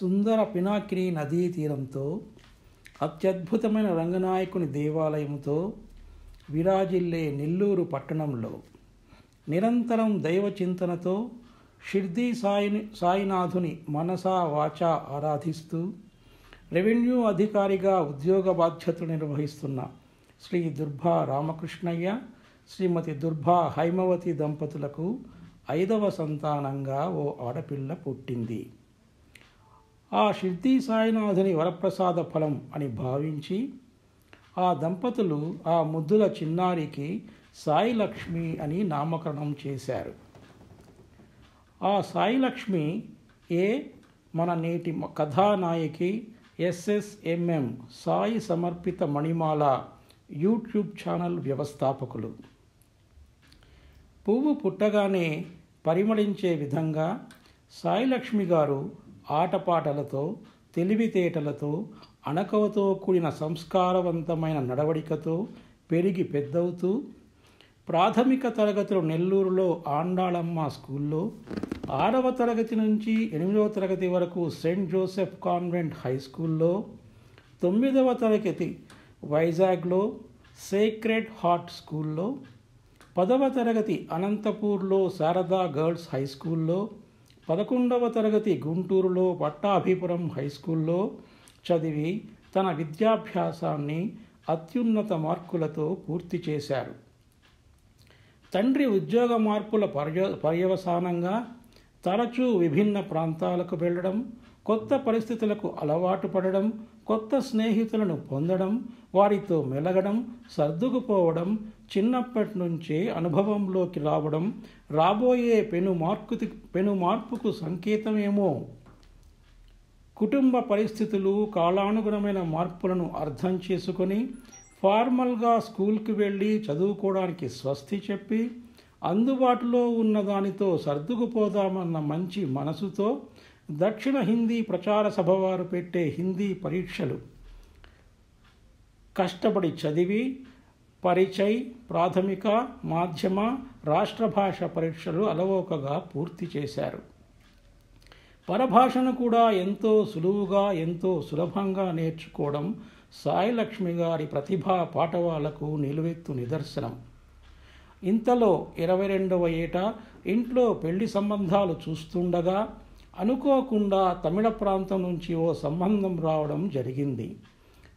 సుందర పినాకిని నదీ తీరంతో అత్యద్భుతమైన రంగనాయకుని దేవాలయంతో విరాజిల్లే నెల్లూరు పట్టణంలో నిరంతరం దైవ చింతనతో షిర్దీ సాయిని సాయినాథుని మనసా వాచా ఆరాధిస్తూ రెవెన్యూ అధికారిగా ఉద్యోగ బాధ్యతలు నిర్వహిస్తున్న శ్రీ దుర్భా రామకృష్ణయ్య శ్రీమతి దుర్భా హైమవతి దంపతులకు ఐదవ సంతానంగా ఓ ఆడపిల్ల పుట్టింది ఆ షిర్దీ సాయినాథుని వరప్రసాద ఫలం అని భావించి ఆ దంపతులు ఆ ముద్దుల చిన్నారికి సాయి లక్ష్మి అని నామకరణం చేశారు ఆ సాయి లక్ష్మి ఏ మన నేటి కథానాయకి SSMM Sai Samarpita Manimala YouTube channel వ్యవస్థాపకులు పువ్వు పుట్టగానే పరిమళించే విధంగా సాయిలక్ష్మి గారు ఆటపాటలతో తెలివితేటలతో అణకవతో కూడిన సంస్కారవంతమైన నడవడికతో పెరిగి పెద్దవుతూ ప్రాథమిక తరగతిలో నెల్లూరులో ఆండాళమ్మ స్కూల్లో ఆరవ తరగతి నుంచి ఎనిమిదవ తరగతి వరకు సెయింట్ జోసెఫ్ కాన్వెంట్ హై స్కూల్లో తొమ్మిదవ తరగతి వైజాగ్లో సేక్రెడ్ హార్ట్ స్కూల్లో పదవ తరగతి అనంతపూర్లో శారదా గర్ల్స్ హై స్కూల్లో పదకొండవ తరగతి గుంటూరులో పట్టాభిపురం హై స్కూల్లో చదివి తన విద్యాభ్యాసాన్ని అత్యున్నత మార్కులతో పూర్తి చేశారు తండ్రి ఉద్యోగ మార్పుల పర్య పర్యవసానంగా తరచూ విభిన్న ప్రాంతాలకు వెళ్ళడం కొత్త పరిస్థితులకు అలవాటు పడడం కొత్త స్నేహితులను పొందడం వారితో మెలగడం సర్దుకుపోవడం చిన్నప్పటి నుంచే అనుభవంలోకి రావడం రాబోయే పెను మార్పు పెను మార్పుకు సంకేతమేమో కుటుంబ పరిస్థితులు కాలానుగుణమైన మార్పులను అర్థం చేసుకొని ఫార్మల్గా స్కూల్కి వెళ్ళి చదువుకోవడానికి స్వస్తి చెప్పి అందుబాటులో ఉన్న దానితో సర్దుకుపోదామన్న మంచి మనసుతో దక్షిణ హిందీ ప్రచార సభ వారు పెట్టే హిందీ పరీక్షలు కష్టపడి చదివి పరిచయ్ ప్రాథమిక మాధ్యమ రాష్ట్ర భాష పరీక్షలు అలవోకగా పూర్తి చేశారు పరభాషను కూడా ఎంతో సులువుగా ఎంతో సులభంగా నేర్చుకోవడం సాయిలక్ష్మి గారి ప్రతిభా పాఠవాలకు నిలువెత్తు నిదర్శనం ఇంతలో ఇరవై రెండవ ఏట ఇంట్లో పెళ్లి సంబంధాలు చూస్తుండగా అనుకోకుండా తమిళ ప్రాంతం నుంచి ఓ సంబంధం రావడం జరిగింది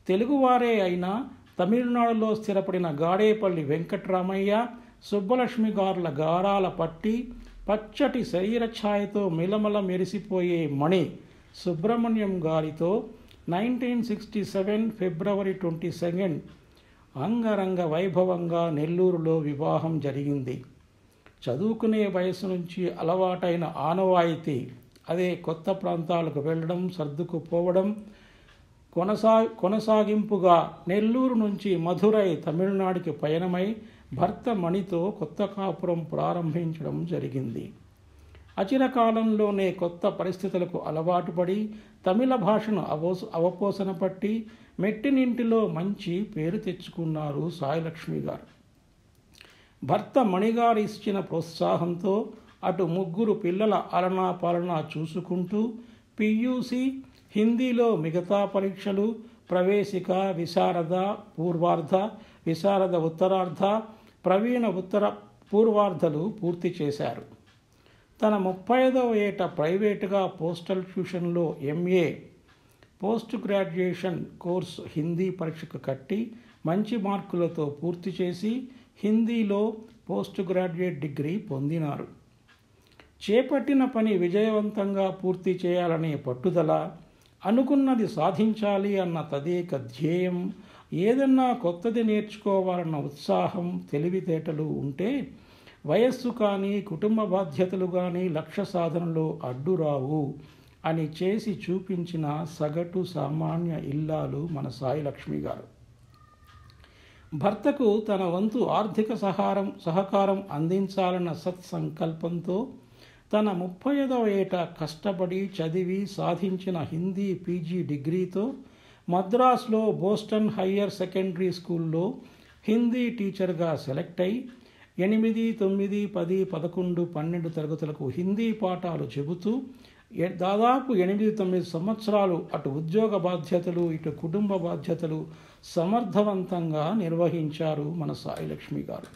తెలుగువారే అయినా తమిళనాడులో స్థిరపడిన గాడేపల్లి వెంకట్రామయ్య సుబ్బలక్ష్మి గారుల గారాల పట్టి పచ్చటి శరీర ఛాయతో మిలమల మెరిసిపోయే మణి సుబ్రహ్మణ్యం గారితో nineteen sixty seven February twenty second అంగరంగ వైభవంగా నెల్లూరులో వివాహం జరిగింది చదువుకునే వయసు నుంచి అలవాటైన ఆనవాయితీ అదే కొత్త ప్రాంతాలకు వెళ్ళడం సర్దుకుపోవడం కొనసా కొనసాగింపుగా నెల్లూరు నుంచి మధురై తమిళనాడుకి పయనమై భర్త మణితో కొత్త కాపురం ప్రారంభించడం జరిగింది అచిరకాలంలోనే కొత్త పరిస్థితులకు అలవాటు పడి తమిళ భాషను అవోస అవపోసన పట్టి మెట్టినింటిలో మంచి పేరు తెచ్చుకున్నారు సాయిలక్ష్మి గారు భర్త మణిగారు ఇచ్చిన ప్రోత్సాహంతో అటు ముగ్గురు పిల్లల అలనా పాలనా చూసుకుంటూ పియూసి హిందీలో మిగతా పరీక్షలు ప్రవేశిక విశారద పూర్వార్ధ విశారద ఉత్తరార్ధ ప్రవీణ ఉత్తర పూర్వార్ధలు పూర్తి చేశారు తన ముప్పై ఐదవ ఏట ప్రైవేటుగా పోస్టల్ ట్యూషన్లో MA post graduation course Hindi పరీక్షకు కట్టి మంచి మార్కులతో పూర్తి చేసి హిందీలో పోస్ట్ గ్రాడ్యుయేట్ డిగ్రీ పొందినారు చేపట్టిన పని విజయవంతంగా పూర్తి చేయాలనే పట్టుదల అనుకున్నది సాధించాలి అన్న తదేక ధ్యేయం ఏదన్నా కొత్తది నేర్చుకోవాలన్న ఉత్సాహం తెలివితేటలు ఉంటే వయస్సు కానీ కుటుంబ బాధ్యతలు కానీ లక్ష్య సాధనలో అడ్డురావు అని చేసి చూపించిన సగటు సామాన్య ఇల్లాలు మన సాయి లక్ష్మి గారు భర్తకు తన వంతు ఆర్థిక సహారం సహకారం అందించాలన్న సత్సంకల్పంతో తన ముప్పై ఐదవ ఏట కష్టపడి చదివి సాధించిన హిందీ పీజీ డిగ్రీతో మద్రాసులో బోస్టన్ హయ్యర్ సెకండరీ స్కూల్లో హిందీ టీచర్గా సెలెక్ట్ అయి ఎనిమిది తొమ్మిది పది పదకొండు పన్నెండు తరగతులకు హిందీ పాఠాలు చెబుతూ దాదాపు ఎనిమిది తొమ్మిది సంవత్సరాలు అటు ఉద్యోగ బాధ్యతలు ఇటు కుటుంబ బాధ్యతలు సమర్థవంతంగా నిర్వహించారు మన సాయిలక్ష్మి గారు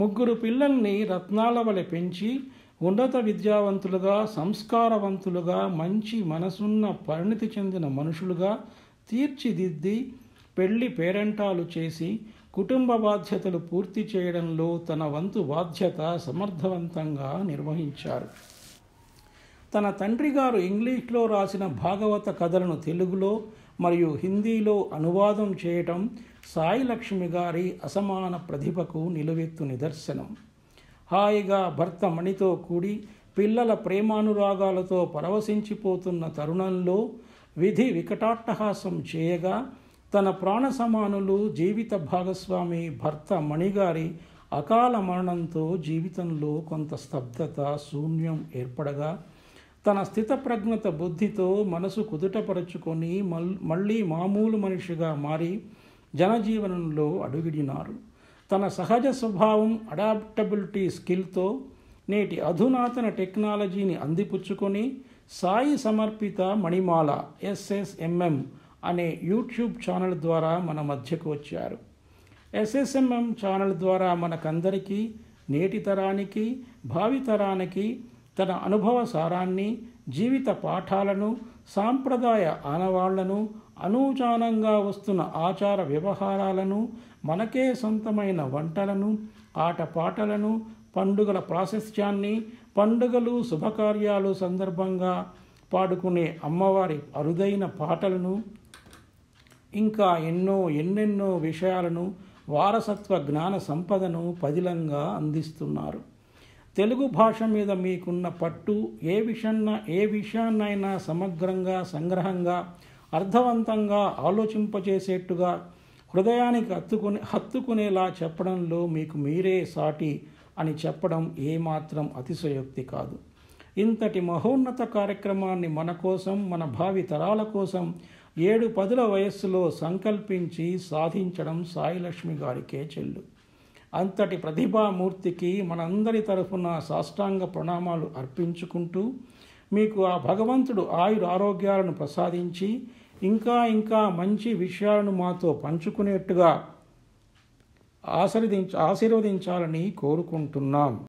ముగ్గురు పిల్లల్ని రత్నాల వలె పెంచి ఉన్నత విద్యావంతులుగా సంస్కారవంతులుగా మంచి మనసున్న పరిణితి చెందిన మనుషులుగా తీర్చిదిద్ది పెళ్లి పేరెంటాలు చేసి కుటుంబ బాధ్యతలు పూర్తి చేయడంలో తన వంతు బాధ్యత సమర్థవంతంగా నిర్వహించారు తన తండ్రి గారు ఇంగ్లీష్లో రాసిన భాగవత కథలను తెలుగులో మరియు హిందీలో అనువాదం చేయటం సాయిలక్ష్మి గారి అసమాన ప్రతిభకు నిలువెత్తు నిదర్శనం హాయిగా భర్త మణితో కూడి పిల్లల ప్రేమానురాగాలతో పరవశించిపోతున్న తరుణంలో విధి వికటాట్టహాసం చేయగా తన ప్రాణ సమానులు జీవిత భాగస్వామి భర్త మణిగారి అకాల మరణంతో జీవితంలో కొంత స్తబ్దత శూన్యం ఏర్పడగా తన స్థితప్రజ్ఞత బుద్ధితో మనసు కుదుటపరుచుకొని మళ్ళీ మామూలు మనిషిగా మారి జనజీవనంలో అడుగిడినారు తన సహజ స్వభావం అడాప్టబిలిటీ స్కిల్తో నేటి అధునాతన టెక్నాలజీని అందిపుచ్చుకొని సాయి సమర్పిత మణిమాల ఎస్ఎస్ఎంఎం అనే యూట్యూబ్ ఛానల్ ద్వారా మన మధ్యకు వచ్చారు ఎస్ఎస్ఎంఎం ఛానల్ ద్వారా మనకందరికీ నేటి తరానికి భావితరానికి తన అనుభవ సారాన్ని జీవిత పాఠాలను సాంప్రదాయ ఆనవాళ్లను అనూచానంగా వస్తున్న ఆచార వ్యవహారాలను మనకే సొంతమైన వంటలను ఆటపాటలను పండుగల ప్రాశస్త్యాన్ని పండుగలు శుభకార్యాలు సందర్భంగా పాడుకునే అమ్మవారి అరుదైన పాటలను ఇంకా ఎన్నో ఎన్నెన్నో విషయాలను వారసత్వ జ్ఞాన సంపదను పదిలంగా అందిస్తున్నారు తెలుగు భాష మీద మీకున్న పట్టు ఏ విషయాన్న ఏ విషయాన్నైనా సమగ్రంగా సంగ్రహంగా అర్థవంతంగా ఆలోచింపచేసేట్టుగా హృదయానికి హత్తుకునే హత్తుకునేలా చెప్పడంలో మీకు మీరే సాటి అని చెప్పడం ఏమాత్రం అతిశయోక్తి కాదు ఇంతటి మహోన్నత కార్యక్రమాన్ని మన కోసం మన భావి తరాల కోసం ఏడు పదుల వయస్సులో సంకల్పించి సాధించడం సాయిలక్ష్మి గారికే చెల్లు అంతటి ప్రతిభామూర్తికి మనందరి తరఫున సాష్టాంగ ప్రణామాలు అర్పించుకుంటూ మీకు ఆ భగవంతుడు ఆయుర ఆరోగ్యాలను ప్రసాదించి ఇంకా ఇంకా మంచి విషయాలను మాతో పంచుకునేట్టుగా ఆశీర్వదించ ఆశీర్వదించాలని కోరుకుంటున్నాం